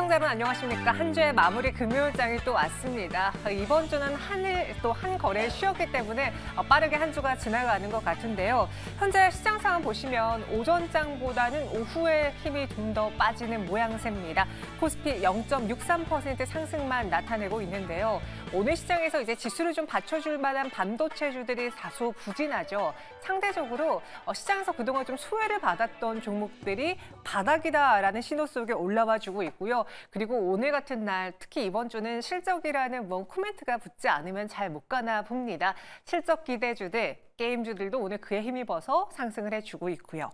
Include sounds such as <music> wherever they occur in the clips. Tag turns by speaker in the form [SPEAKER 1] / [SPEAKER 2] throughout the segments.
[SPEAKER 1] 시청자 여러분 안녕하십니까. 한 주의 마무리 금요일장이 또 왔습니다. 이번 주는 한일 또한 거래에 쉬었기 때문에 어, 빠르게 한 주가 지나가는 것 같은데요. 현재 시장 상황 보시면 오전장보다는 오후에 힘이 좀 더 빠지는 모양새입니다. 코스피 0.63% 상승만 나타내고 있는데요. 오늘 시장에서 이제 지수를 좀 받쳐줄 만한 반도체주들이 다소 부진하죠. 상대적으로 어, 시장에서 그동안 좀 소외를 받았던 종목들이 바닥이다라는 신호 속에 올라와 주고 있고요. 그리고 오늘 같은 날 특히 이번 주는 실적이라는 뭔 코멘트가 붙지 않으면 잘 못 가나 봅니다. 실적 기대주들 게임주들도 오늘 그에 힘입어서 상승을 해주고 있고요.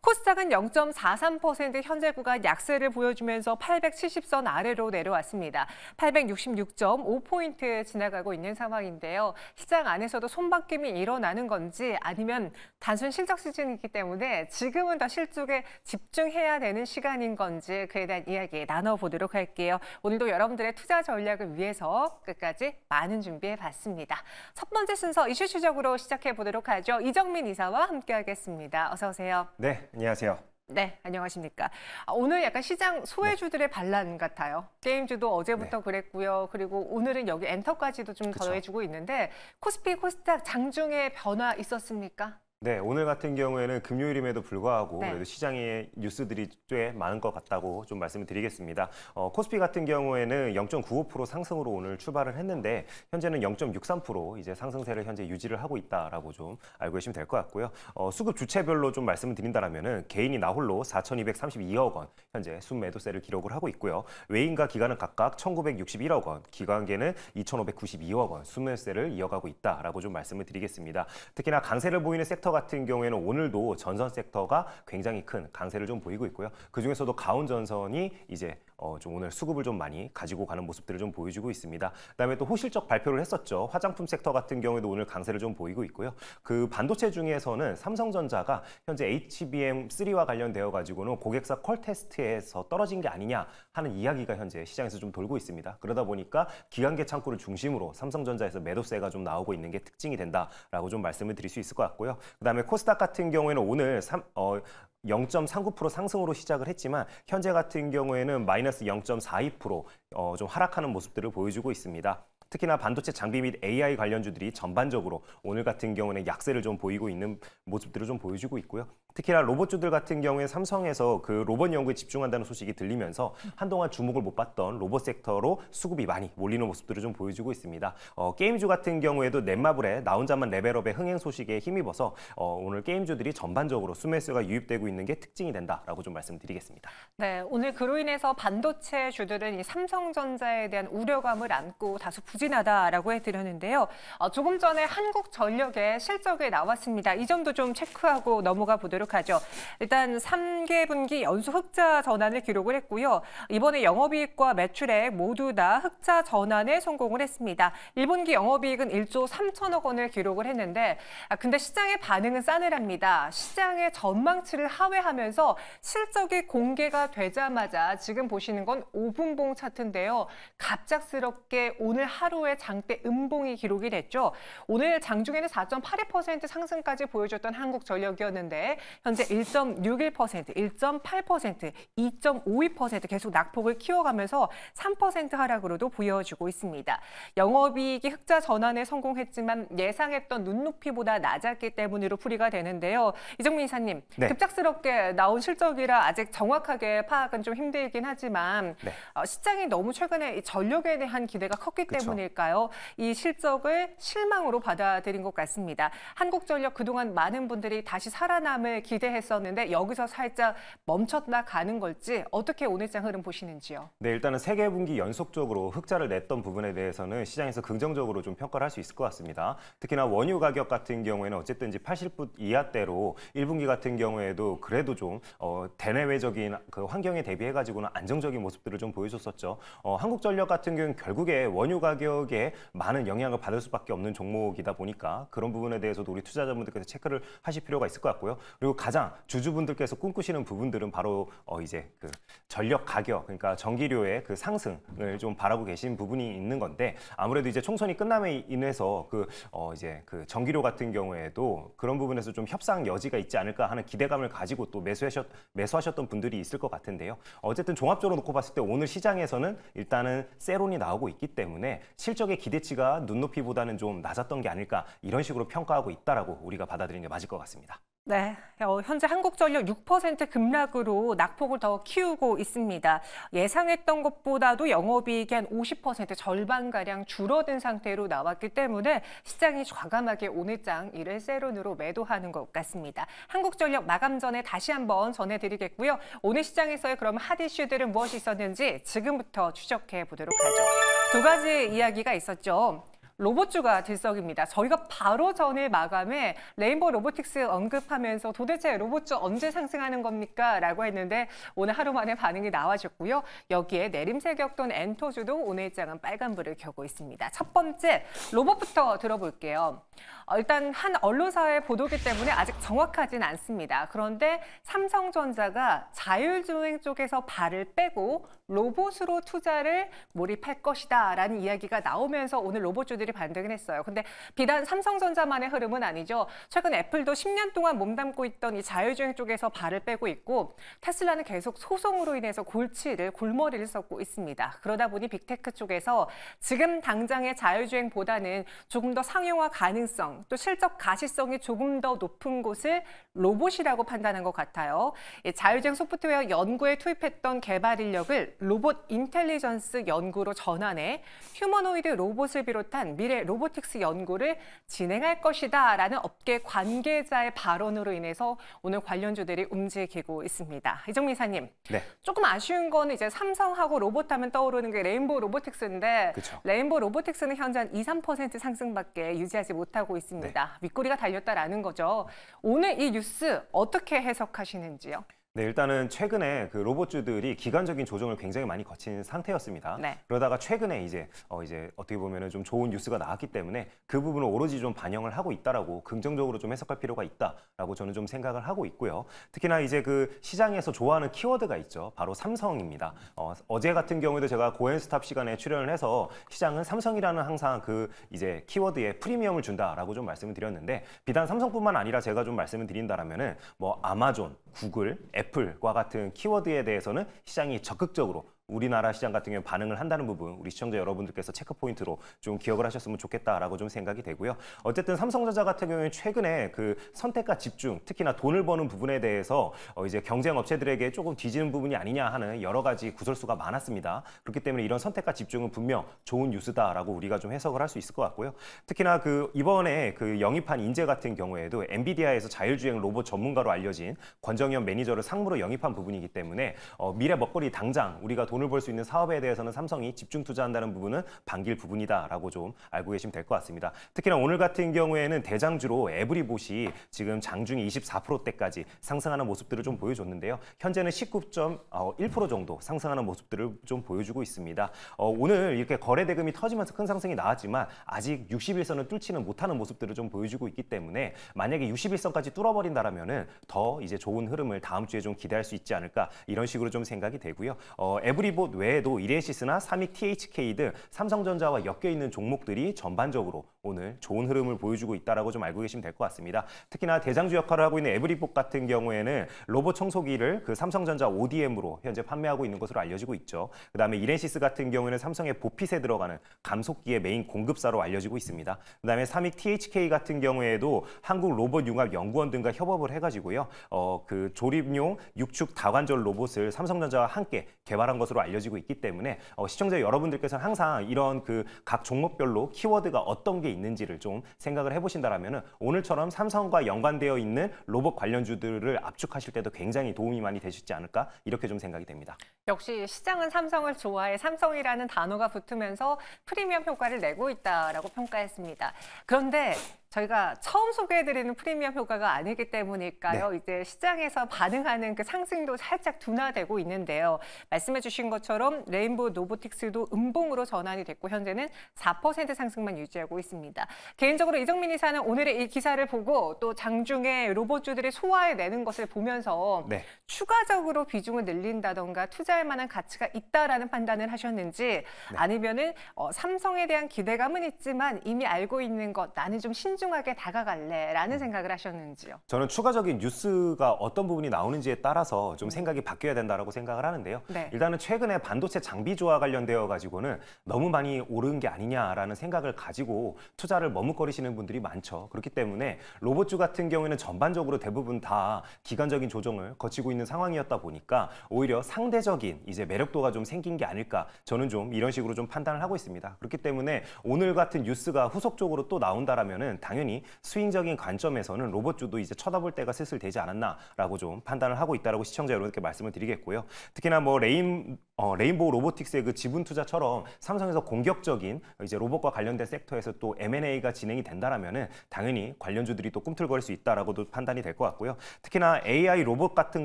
[SPEAKER 1] 코스닥은 0.43% 현재 구간 약세를 보여주면서 870선 아래로 내려왔습니다. 866.5포인트 지나가고 있는 상황인데요. 시장 안에서도 손바뀜이 일어나는 건지 아니면 단순 실적 시즌이기 때문에 지금은 더 실적에 집중해야 되는 시간인 건지 그에 대한 이야기 나눠보도록 할게요. 오늘도 여러분들의 투자 전략을 위해서 끝까지 많은 준비해 봤습니다. 첫 번째 순서 이슈 추적으로 시작해 보도록 만보도록 하죠. 이정민 이사와 함께하겠습니다. 어서 오세요.
[SPEAKER 2] 네, 안녕하세요.
[SPEAKER 1] 네, 안녕하십니까. 아, 오늘 약간 시장 소외주들의 네. 반란 같아요. 게임주도 어제부터 네. 그랬고요. 그리고 오늘은 여기 엔터까지도 좀 그쵸. 더해주고 있는데 코스피, 코스닥 장중에 변화 있었습니까?
[SPEAKER 2] 네, 오늘 같은 경우에는 금요일임에도 불구하고 네. 그래도 시장의 뉴스들이 꽤 많은 것 같다고 좀 말씀을 드리겠습니다. 어, 코스피 같은 경우에는 0.95% 상승으로 오늘 출발을 했는데 현재는 0.63% 이제 상승세를 현재 유지를 하고 있다라고 좀 알고 계시면 될 것 같고요. 어, 수급 주체별로 좀 말씀을 드린다라면은 개인이 나홀로 4,232억 원 현재 순매도세를 기록을 하고 있고요. 외인과 기관은 각각 1,961억 원, 기관계는 2,592억 원 순매세를 이어가고 있다라고 좀 말씀을 드리겠습니다. 특히나 강세를 보이는 섹터 섹터 같은 경우에는 오늘도 전선 섹터가 굉장히 큰 강세를 좀 보이고 있고요. 그중에서도 가온 전선이 이제 어, 좀 오늘 수급을 좀 많이 가지고 가는 모습들을 좀 보여주고 있습니다. 그다음에 또 호실적 발표를 했었죠. 화장품 섹터 같은 경우에도 오늘 강세를 좀 보이고 있고요. 그 반도체 중에서는 삼성전자가 현재 HBM3와 관련되어 가지고는 고객사 컬 테스트에서 떨어진 게 아니냐 하는 이야기가 현재 시장에서 좀 돌고 있습니다. 그러다 보니까 기관계 창구를 중심으로 삼성전자에서 매도세가 좀 나오고 있는 게 특징이 된다라고 좀 말씀을 드릴 수 있을 것 같고요. 그다음에 코스닥 같은 경우에는 오늘 삼, 어, 0.39% 상승으로 시작을 했지만 현재 같은 경우에는 마이너스 0.42%좀 어, 하락하는 모습들을 보여주고 있습니다. 특히나 반도체 장비 및 AI 관련주들이 전반적으로 오늘 같은 경우는 약세를 좀 보이고 있는 모습들을 좀 보여주고 있고요. 특히나 로봇주들 같은 경우에 삼성에서 그 로봇 연구에 집중한다는 소식이 들리면서 한동안 주목을 못 받던 로봇 섹터로 수급이 많이 몰리는 모습들을 좀 보여주고 있습니다. 어, 게임주 같은 경우에도 넷마블의 나 혼자만 레벨업의 흥행 소식에 힘입어서 어, 오늘 게임주들이 전반적으로 수매수가 유입되고 있는 게 특징이 된다라고 좀 말씀드리겠습니다.
[SPEAKER 1] 네, 오늘 그로 인해서 반도체 주들은 이 삼성전자에 대한 우려감을 안고 다소 부진하다라고 해드렸는데요. 어, 조금 전에 한국전력의 실적이 나왔습니다. 이 점도 좀 체크하고 넘어가 보도록 보도록 하죠. 일단 3개 분기 연수 흑자 전환을 기록을 했고요. 이번에 영업이익과 매출액 모두 다 흑자 전환에 성공을 했습니다. 1분기 영업이익은 1조 3천억 원을 기록을 했는데 아, 근데 시장의 반응은 싸늘합니다. 시장의 전망치를 하회하면서 실적이 공개가 되자마자 지금 보시는 건 5분봉 차트인데요. 갑작스럽게 오늘 하루의 장대 음봉이 기록이 됐죠. 오늘 장중에는 4.82% 상승까지 보여줬던 한국전력이었는데 현재 1.61%, 1.8%, 2.52% 계속 낙폭을 키워가면서 3% 하락으로도 보여주고 있습니다. 영업이익이 흑자 전환에 성공했지만 예상했던 눈높이보다 낮았기 때문으로 풀이가 되는데요. 이정민 이사님, 네. 급작스럽게 나온 실적이라 아직 정확하게 파악은 좀 힘들긴 하지만 네. 어, 시장이 너무 최근에 전력에 대한 기대가 컸기 그쵸. 때문일까요? 이 실적을 실망으로 받아들인 것 같습니다. 한국전력 그동안 많은 분들이 다시 살아남을 기대했었는데 여기서 살짝 멈췄다 가는 걸지 어떻게 오늘장 흐름 보시는지요?
[SPEAKER 2] 네, 일단은 세개 분기 연속적으로 흑자를 냈던 부분에 대해서는 시장에서 긍정적으로 좀 평가를 할 수 있을 것 같습니다. 특히나 원유 가격 같은 경우에는 어쨌든지 8 0분 이하대로 1분기 같은 경우에도 그래도 좀 어, 대내외적인 그 환경에 대비해가지고는 안정적인 모습들을 좀 보여줬었죠. 어, 한국전력 같은 경우는 결국에 원유 가격에 많은 영향을 받을 수밖에 없는 종목이다 보니까 그런 부분에 대해서도 우리 투자자분들께서 체크를 하실 필요가 있을 것 같고요. 그리고 그리고 가장 주주분들께서 꿈꾸시는 부분들은 바로 어 이제 그 전력 가격 그러니까 전기료의 그 상승을 좀 바라고 계신 부분이 있는 건데 아무래도 이제 총선이 끝남에 인해서 그어 이제 그 전기료 같은 경우에도 그런 부분에서 좀 협상 여지가 있지 않을까 하는 기대감을 가지고 또 매수하셨 매수하셨던 분들이 있을 것 같은데요. 어쨌든 종합적으로 놓고 봤을 때 오늘 시장에서는 일단은 세론이 나오고 있기 때문에 실적의 기대치가 눈높이보다는 좀 낮았던 게 아닐까 이런 식으로 평가하고 있다라고 우리가 받아들이는 게 맞을 것 같습니다.
[SPEAKER 1] 네, 어, 현재 한국전력 6% 급락으로 낙폭을 더 키우고 있습니다. 예상했던 것보다도 영업이익이 한 50% 절반가량 줄어든 상태로 나왔기 때문에 시장이 과감하게 오늘장 이를 세론으로 매도하는 것 같습니다. 한국전력 마감 전에 다시 한번 전해드리겠고요. 오늘 시장에서의 그럼 핫 이슈들은 무엇이 있었는지 지금부터 추적해 보도록 하죠. 두 가지 이야기가 있었죠. 로봇주가 들썩입니다. 저희가 바로 전에 마감에 레인보우 로보틱스 언급하면서 도대체 로봇주 언제 상승하는 겁니까? 라고 했는데 오늘 하루 만에 반응이 나와줬고요. 여기에 내림세 격돈 엔터주도 오늘 장은 빨간불을 켜고 있습니다. 첫 번째 로봇부터 들어볼게요. 어, 일단 한 언론사의 보도기 때문에 아직 정확하진 않습니다. 그런데 삼성전자가 자율주행 쪽에서 발을 빼고 로봇으로 투자를 몰입할 것이다 라는 이야기가 나오면서 오늘 로봇주들 기업들이 반등을 했어요. 근데 비단 삼성전자만의 흐름은 아니죠. 최근 애플도 10년 동안 몸담고 있던 이 자율주행 쪽에서 발을 빼고 있고 테슬라는 계속 소송으로 인해서 골치를 골머리를 썩고 있습니다. 그러다 보니 빅테크 쪽에서 지금 당장의 자율주행보다는 조금 더 상용화 가능성 또 실적 가시성이 조금 더 높은 곳을 로봇이라고 판단한 것 같아요. 자율주행 소프트웨어 연구에 투입했던 개발 인력을 로봇 인텔리전스 연구로 전환해 휴머노이드 로봇을 비롯한 미래 로보틱스 연구를 진행할 것이다 라는 업계 관계자의 발언으로 인해서 오늘 관련주들이 움직이고 있습니다. 이정미사님 네. 조금 아쉬운 거는 이제 삼성하고 로봇하면 떠오르는 게 레인보우 로보틱스인데 그쵸. 레인보우 로보틱스는 현재 한 2, 3% 상승밖에 유지하지 못하고 있습니다. 네. 윗꼬리가 달렸다라는 거죠. 오늘 이 뉴스 어떻게 해석하시는지요?
[SPEAKER 2] 네, 일단은 최근에 그 로봇주들이 기간적인 조정을 굉장히 많이 거친 상태였습니다. 네. 그러다가 최근에 이제 어 이제 어떻게 보면은 좀 좋은 뉴스가 나왔기 때문에 그 부분을 오로지 좀 반영을 하고 있다라고 긍정적으로 좀 해석할 필요가 있다라고 저는 좀 생각을 하고 있고요. 특히나 이제 그 시장에서 좋아하는 키워드가 있죠. 바로 삼성입니다. 어, 어제 같은 경우에도 제가 고앤스탑 시간에 출연을 해서 시장은 삼성이라는 항상 그 이제 키워드에 프리미엄을 준다라고 좀 말씀을 드렸는데 비단 삼성뿐만 아니라 제가 좀 말씀을 드린다라면은 뭐 아마존, 구글, 앱 애플과 같은 키워드에 대해서는 시장이 적극적으로 우리나라 시장 같은 경우 반응을 한다는 부분 우리 시청자 여러분들께서 체크 포인트로 좀 기억을 하셨으면 좋겠다라고 좀 생각이 되고요. 어쨌든 삼성전자 같은 경우에 최근에 그 선택과 집중, 특히나 돈을 버는 부분에 대해서 어 이제 경쟁 업체들에게 조금 뒤지는 부분이 아니냐 하는 여러 가지 구설수가 많았습니다. 그렇기 때문에 이런 선택과 집중은 분명 좋은 뉴스다라고 우리가 좀 해석을 할 수 있을 것 같고요. 특히나 그 이번에 그 영입한 인재 같은 경우에도 엔비디아에서 자율주행 로봇 전문가로 알려진 권정현 매니저를 상무로 영입한 부분이기 때문에 어 미래 먹거리 당장 우리가 돈 돈을 벌수 있는 사업에 대해서는 삼성이 집중 투자한다는 부분은 반길 부분이다라고 좀 알고 계시면 될 것 같습니다. 특히나 오늘 같은 경우에는 대장주로 에브리봇이 지금 장중이 24%대까지 상승하는 모습들을 좀 보여줬는데요. 현재는 19.1% 정도 상승하는 모습들을 좀 보여주고 있습니다. 어, 오늘 이렇게 거래 대금이 터지면서 큰 상승이 나왔지만 아직 60일선을 뚫지는 못하는 모습들을 좀 보여주고 있기 때문에 만약에 60일선까지 뚫어버린다라면은 더 이제 좋은 흐름을 다음 주에 좀 기대할 수 있지 않을까 이런 식으로 좀 생각이 되고요. 어, 에브리 메모리봇 외에도 이레시스나 삼익 THK 등 삼성전자와 엮여 있는 종목들이 전반적으로 오늘 좋은 흐름을 보여주고 있다라고 좀 알고 계시면 될 것 같습니다. 특히나 대장주 역할을 하고 있는 에브리봇 같은 경우에는 로봇 청소기를 그 삼성전자 ODM으로 현재 판매하고 있는 것으로 알려지고 있죠. 그다음에 이레시스 같은 경우에는 삼성의 보핏에 들어가는 감속기의 메인 공급사로 알려지고 있습니다. 그다음에 삼익 THK 같은 경우에도 한국 로봇 융합 연구원 등과 협업을 해가지고요, 어, 그 조립용 육축 다관절 로봇을 삼성전자와 함께 개발한 것으로. 것로 알려지고 있기 때문에 어, 시청자 여러분들께서는 항상 이런 그 각 종목별로 키워드가 어떤 게 있는지를 좀 생각을 해보신다라면 오늘처럼 삼성과 연관되어 있는 로봇 관련주들을 압축하실 때도 굉장히 도움이 많이 되시지 않을까 이렇게 좀 생각이 됩니다.
[SPEAKER 1] 역시 시장은 삼성을 좋아해 삼성이라는 단어가 붙으면서 프리미엄 효과를 내고 있다라고 평가했습니다. 그런데 저희가 처음 소개해드리는 프리미엄 효과가 아니기 때문일까요? 네. 이제 시장에서 반응하는 그 상승도 살짝 둔화되고 있는데요. 말씀해주신 것처럼 레인보 노보틱스도 음봉으로 전환이 됐고 현재는 4% 상승만 유지하고 있습니다. 개인적으로 이정민 이사는 오늘의 이 기사를 보고 또 장중에 로봇주들이 소화해내는 것을 보면서 네. 추가적으로 비중을 늘린다던가 투자할 만한 가치가 있다라는 판단을 하셨는지 네. 아니면은 어, 삼성에 대한 기대감은 있지만 이미 알고 있는 것 나는 좀 신중 신중하게 다가갈래라는 생각을 하셨는지요?
[SPEAKER 2] 저는 추가적인 뉴스가 어떤 부분이 나오는지에 따라서 좀 네. 생각이 바뀌어야 된다라고 생각을 하는데요. 네. 일단은 최근에 반도체 장비 조화 관련되어 가지고는 너무 많이 오른 게 아니냐라는 생각을 가지고 투자를 머뭇거리시는 분들이 많죠. 그렇기 때문에 로봇주 같은 경우에는 전반적으로 대부분 다 기간적인 조정을 거치고 있는 상황이었다 보니까 오히려 상대적인 이제 매력도가 좀 생긴 게 아닐까 저는 좀 이런 식으로 좀 판단을 하고 있습니다. 그렇기 때문에 오늘 같은 뉴스가 후속적으로 또 나온다라면은 당연히 수익적인 관점에서는 로봇주도 이제 쳐다볼 때가 슬슬 되지 않았나라고 좀 판단을 하고 있다라고 시청자 여러분께 말씀을 드리겠고요. 특히나 뭐 레임 어, 레인보우 로보틱스의 그 지분 투자처럼 삼성에서 공격적인 이제 로봇과 관련된 섹터에서 또 M&A가 진행이 된다라면은 당연히 관련주들이 또 꿈틀거릴 수 있다라고도 판단이 될 것 같고요. 특히나 AI 로봇 같은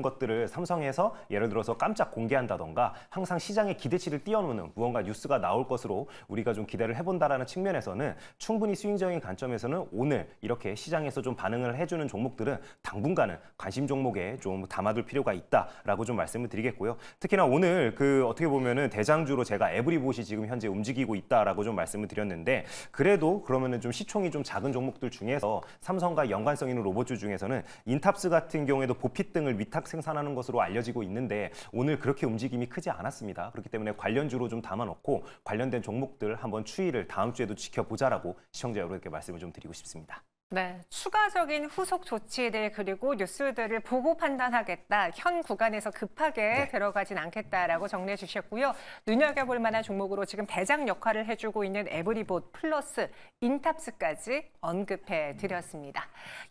[SPEAKER 2] 것들을 삼성에서 예를 들어서 깜짝 공개한다던가 항상 시장의 기대치를 뛰어노는 무언가 뉴스가 나올 것으로 우리가 좀 기대를 해본다라는 측면에서는 충분히 수익적인 관점에서는 오늘 이렇게 시장에서 좀 반응을 해주는 종목들은 당분간은 관심 종목에 좀 담아둘 필요가 있다라고 좀 말씀을 드리겠고요. 특히나 오늘 그 어떻게 보면은 대장주로 제가 에브리봇이 지금 현재 움직이고 있다라고 좀 말씀을 드렸는데 그래도 그러면은 좀 시총이 좀 작은 종목들 중에서 삼성과 연관성 있는 로봇주 중에서는 인탑스 같은 경우에도 보핏 등을 위탁 생산하는 것으로 알려지고 있는데 오늘 그렇게 움직임이 크지 않았습니다. 그렇기 때문에 관련주로 좀 담아놓고 관련된 종목들 한번 추이를 다음 주에도 지켜보자라고 시청자 여러분께 말씀을 좀 드리고 싶습니다.
[SPEAKER 1] 네, 추가적인 후속 조치에 대해 그리고 뉴스들을 보고 판단하겠다. 현 구간에서 급하게 네. 들어가진 않겠다라고 정리해 주셨고요. 눈여겨볼 만한 종목으로 지금 대장 역할을 해주고 있는 에브리봇 플러스 인탑스까지 언급해 드렸습니다.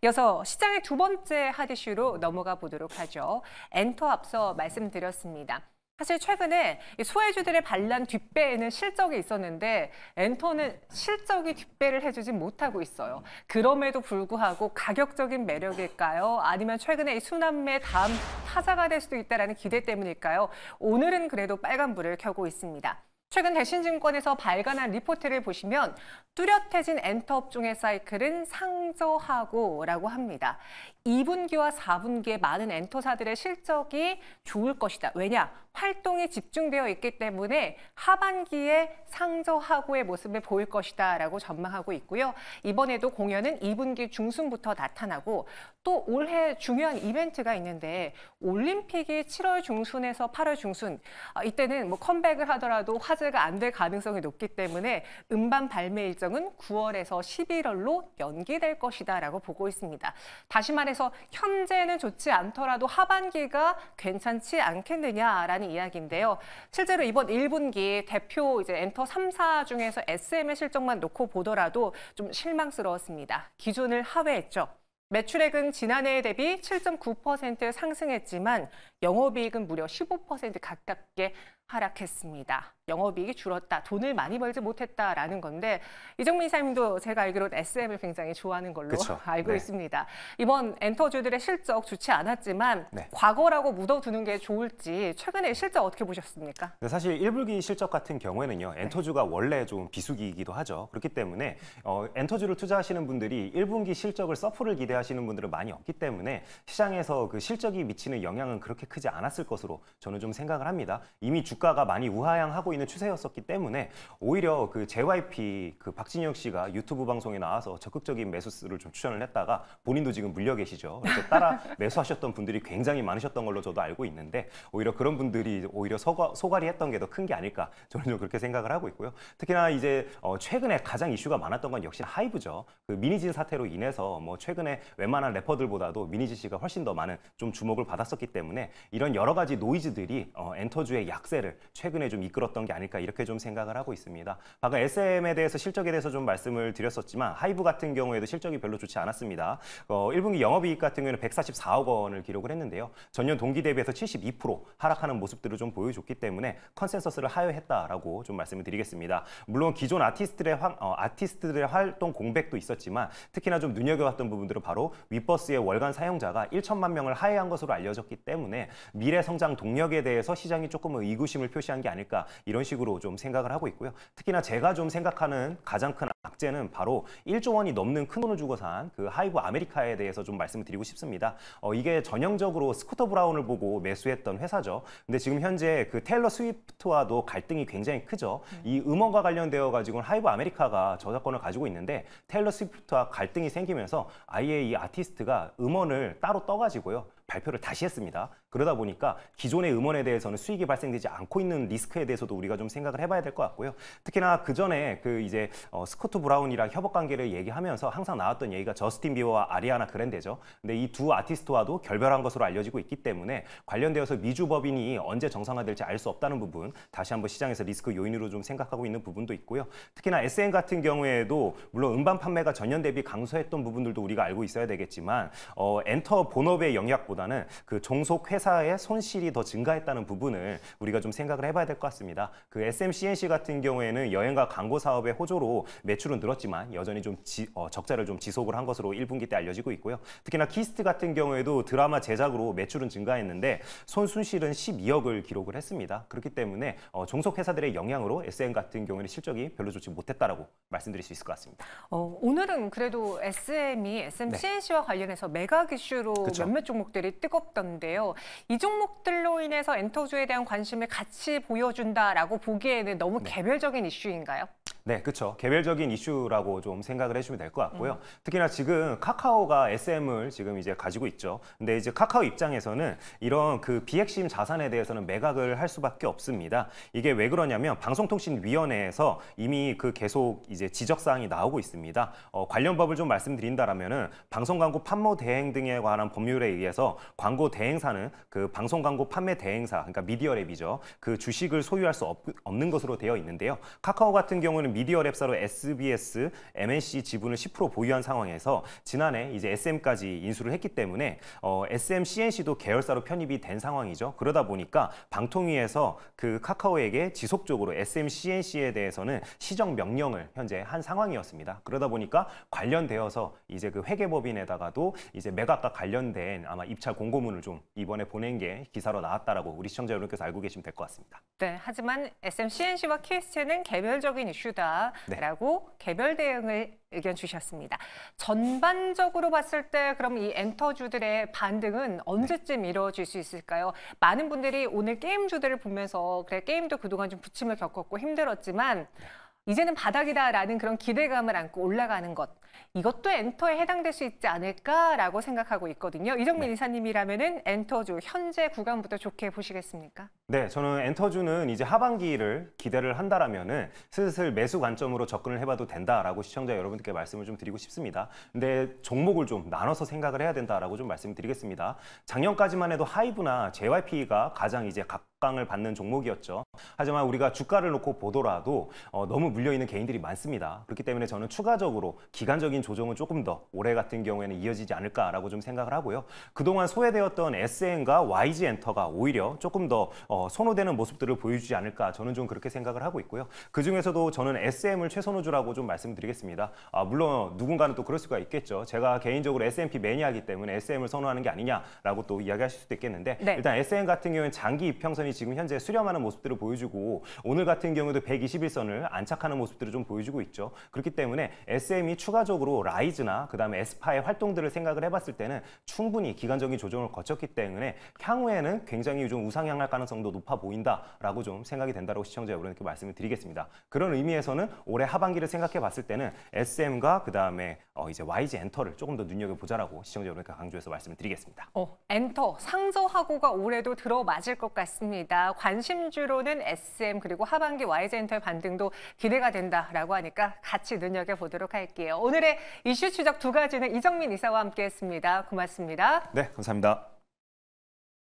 [SPEAKER 1] 이어서 시장의 두 번째 핫이슈로 넘어가 보도록 하죠. 엔터 앞서 말씀드렸습니다. 사실 최근에 소외주들의 반란 뒷배에는 실적이 있었는데 엔터는 실적이 뒷배를 해주지 못하고 있어요. 그럼에도 불구하고 가격적인 매력일까요? 아니면 최근에 이 수남매 다음 타자가 될 수도 있다는 기대 때문일까요? 오늘은 그래도 빨간불을 켜고 있습니다. 최근 대신증권에서 발간한 리포트를 보시면 뚜렷해진 엔터업종의 사이클은 상저하고 라고 합니다. 2분기와 4분기에 많은 엔터사들의 실적이 좋을 것이다. 왜냐? 활동이 집중되어 있기 때문에 하반기에 상저하고의 모습을 보일 것이다라고 전망하고 있고요. 이번에도 공연은 2분기 중순부터 나타나고 또 올해 중요한 이벤트가 있는데 올림픽이 7월 중순에서 8월 중순 아, 이때는 뭐 컴백을 하더라도 화제가 안 될 가능성이 높기 때문에 음반 발매 일정은 9월에서 11월로 연기될 것이다라고 보고 있습니다. 다시 말해서 현재는 좋지 않더라도 하반기가 괜찮지 않겠느냐라는 있다 이야기인데요. 실제로 이번 1분기 대표 이제 엔터 3사 중에서 SM의 실적만 놓고 보더라도 좀 실망스러웠습니다. 기준을 하회했죠. 매출액은 지난해에 대비 7.9% 상승했지만 영업이익은 무려 15% 가깝게 하락했습니다. 영업이익이 줄었다, 돈을 많이 벌지 못했다라는 건데 이정민 이사님도 제가 알기로는 SM을 굉장히 좋아하는 걸로 그쵸. <laughs> 알고 네. 있습니다. 이번 엔터주들의 실적 좋지 않았지만 네. 과거라고 묻어두는 게 좋을지 최근에 실적 어떻게 보셨습니까?
[SPEAKER 2] 네, 사실 1분기 실적 같은 경우에는요. 네. 엔터주가 원래 좀 비수기이기도 하죠. 그렇기 때문에 어, 엔터주를 투자하시는 분들이 1분기 실적을 서프를 기대하시는 분들은 많이 없기 때문에 시장에서 그 실적이 미치는 영향은 그렇게 크지 않았을 것으로 저는 좀 생각을 합니다. 이미 주 주가가 많이 우하향하고 있는 추세였었기 때문에 오히려 그 JYP 그 박진영 씨가 유튜브 방송에 나와서 적극적인 매수를 좀 추천을 했다가 본인도 지금 물려 계시죠. 그래서 따라 <laughs> 매수하셨던 분들이 굉장히 많으셨던 걸로 저도 알고 있는데 오히려 그런 분들이 오히려 소가, 소갈이 했던 게 더 큰 게 아닐까 저는 좀 그렇게 생각을 하고 있고요. 특히나 이제 어, 최근에 가장 이슈가 많았던 건 역시 하이브죠. 그 미니진 사태로 인해서 뭐 최근에 웬만한 래퍼들보다도 미니진 씨가 훨씬 더 많은 좀 주목을 받았었기 때문에 이런 여러 가지 노이즈들이 어, 엔터주의 약세를 최근에 좀 이끌었던 게 아닐까 이렇게 좀 생각을 하고 있습니다. 방금 SM에 대해서 실적에 대해서 좀 말씀을 드렸었지만 하이브 같은 경우에도 실적이 별로 좋지 않았습니다. 어, 1분기 영업이익 같은 경우에는 144억 원을 기록을 했는데요. 전년 동기 대비해서 72% 하락하는 모습들을 좀 보여줬기 때문에 컨센서스를 하회했다라고 좀 말씀을 드리겠습니다. 물론 기존 아티스트들의, 황, 어, 아티스트들의 활동 공백도 있었지만 특히나 좀 눈여겨봤던 부분들은 바로 윗버스의 월간 사용자가 1천만 명을 하회한 것으로 알려졌기 때문에 미래 성장 동력에 대해서 시장이 조금 의구심 관심을 표시한 게 아닐까 이런 식으로 좀 생각을 하고 있고요. 특히나 제가 좀 생각하는 가장 큰 악재는 바로 1조 원이 넘는 큰 돈을 주고 산그 하이브 아메리카에 대해서 좀 말씀을 드리고 싶습니다. 어, 이게 전형적으로 스쿠터 브라운을 보고 매수했던 회사죠. 근데 지금 현재 그 테일러 스위프트와도 갈등이 굉장히 크죠. 네. 이 음원과 관련되어 가지고는 하이브 아메리카가 저작권을 가지고 있는데 테일러 스위프트와 갈등이 생기면서 아예 이 아티스트가 음원을 따로 떠가지고요. 발표를 다시 했습니다. 그러다 보니까 기존의 음원에 대해서는 수익이 발생되지 않고 있는 리스크에 대해서도 우리가 좀 생각을 해봐야 될 것 같고요. 특히나 그 전에 그 이제 어, 스코트 브라운이랑 협업 관계를 얘기하면서 항상 나왔던 얘기가 저스틴 비버와 아리아나 그랜데죠. 근데 이 두 아티스트와도 결별한 것으로 알려지고 있기 때문에 관련되어서 미주 법인이 언제 정상화될지 알 수 없다는 부분 다시 한번 시장에서 리스크 요인으로 좀 생각하고 있는 부분도 있고요. 특히나 SM 같은 경우에도 물론 음반 판매가 전년 대비 강소했던 부분들도 우리가 알고 있어야 되겠지만 어, 엔터 본업의 영역보다는그 종속 회사 회사의 손실이 더 증가했다는 부분을 우리가 좀 생각을 해봐야 될 것 같습니다. 그 SMCNC 같은 경우에는 여행과 광고 사업의 호조로 매출은 늘었지만 여전히 좀 지, 어, 적자를 좀 지속을 한 것으로 1분기 때 알려지고 있고요. 특히나 키스트 같은 경우에도 드라마 제작으로 매출은 증가했는데 손순실은 12억을 기록을 했습니다. 그렇기 때문에 어, 종속 회사들의 영향으로 SM 같은 경우에는 실적이 별로 좋지 못했다라고 말씀드릴 수 있을 것 같습니다.
[SPEAKER 1] 어, 오늘은 그래도 SM이 SM CNC와 네. 관련해서 메가 이슈로 그쵸. 몇몇 종목들이 뜨겁던데요. 이 종목들로 인해서 엔터주에 대한 관심을 같이 보여준다라고 보기에는 너무 네. 개별적인 이슈인가요?
[SPEAKER 2] 네, 그렇죠. 개별적인 이슈라고 좀 생각을 해주면 될 것 같고요. 음. 특히나 지금 카카오가 SM을 지금 이제 가지고 있죠. 근데 이제 카카오 입장에서는 이런 그 비핵심 자산에 대해서는 매각을 할 수밖에 없습니다. 이게 왜 그러냐면 방송통신위원회에서 이미 그 계속 이제 지적사항이 나오고 있습니다. 어, 관련 법을 좀 말씀드린다라면은 방송광고 판매 대행 등에 관한 법률에 의해서 광고 대행사는 그 방송광고 판매 대행사, 그러니까 미디어랩이죠. 그 주식을 소유할 수 없, 없는 것으로 되어 있는데요. 카카오 같은 경우는 경는 미디어 랩사로 SBS, MNC 지분을 10% 보유한 상황에서 지난해 이제 SM까지 인수를 했기 때문에 어, SM CNC도 계열사로 편입이 된 상황이죠. 그러다 보니까 방통위에서 그 카카오에게 지속적으로 SM CNC에 대해서는 시정 명령을 현재 한 상황이었습니다. 그러다 보니까 관련되어서 이제 그 회계법인에다가도 이제 매각과 관련된 아마 입찰 공고문을 좀 이번에 보낸 게 기사로 나왔다라고 우리 시청자 여러분께서 알고 계시면 될 것 같습니다.
[SPEAKER 1] 네, 하지만 SM CNC와 KST는 개별적인 이슈다. 있을까라고 네. 개별 대응을 의견 주셨습니다. 전반적으로 봤을 때 그럼 이 엔터주들의 반등은 네. 언제쯤 이루어질 수 있을까요? 많은 분들이 오늘 게임주들을 보면서 그래 게임도 그동안 좀 부침을 겪었고 힘들었지만 네. 이제는 바닥이다라는 그런 기대감을 안고 올라가는 것. 이것도 엔터에 해당될 수 있지 않을까라고 생각하고 있거든요. 이정민 네. 이사님이라면은 엔터주 현재 구간부터 좋게 보시겠습니까?
[SPEAKER 2] 네, 저는 엔터주는 이제 하반기를 기대를 한다라면은 슬슬 매수 관점으로 접근을 해봐도 된다라고 시청자 여러분들께 말씀을 좀 드리고 싶습니다. 근데 종목을 좀 나눠서 생각을 해야 된다라고 좀 말씀드리겠습니다. 작년까지만 해도 하이브나 JYP가 가장 이제 각 각광을 받는 종목이었죠. 하지만 우리가 주가를 놓고 보더라도 어, 너무 물려있는 개인들이 많습니다. 그렇기 때문에 저는 추가적으로 기간적인 조정은 조금 더 올해 같은 경우에는 이어지지 않을까라고 좀 생각을 하고요. 그동안 소외되었던 SN과 YG엔터가 오히려 조금 더 어, 선호되는 모습들을 보여주지 않을까 저는 좀 그렇게 생각을 하고 있고요. 그중에서도 저는 SM을 최선호주라고 좀 말씀드리겠습니다. 아, 물론 누군가는 또 그럴 수가 있겠죠. 제가 개인적으로 S&P 매니아이기 때문에 SM을 선호하는 게 아니냐라고 또 이야기하실 수도 있겠는데 네. 일단 SM 같은 경우에는 장기 입평선이 선이 지금 현재 수렴하는 모습들을 보여주고 오늘 같은 경우도 121선을 안착하는 모습들을 좀 보여주고 있죠. 그렇기 때문에 SM이 추가적으로 라이즈나 그다음에 에스파의 활동들을 생각을 해봤을 때는 충분히 기간적인 조정을 거쳤기 때문에 향후에는 굉장히 좀 우상향할 가능성도 높아 보인다라고 좀 생각이 된다고 시청자 여러분께 말씀을 드리겠습니다. 그런 의미에서는 올해 하반기를 생각해봤을 때는 SM과 그다음에 어 이제 YG 엔터를 조금 더 눈여겨보자라고 시청자 여러분께 강조해서 말씀을 드리겠습니다.
[SPEAKER 1] 어, 엔터 상저하고가 올해도 들어맞을 것 같습니다. 있습니다. 관심주로는 SM 그리고 하반기 Y젠터의 반등도 기대가 된다라고 하니까 같이 눈여겨보도록 할게요. 오늘의 이슈 추적 두 가지는 이정민 이사와 함께했습니다. 고맙습니다.
[SPEAKER 2] 네, 감사합니다.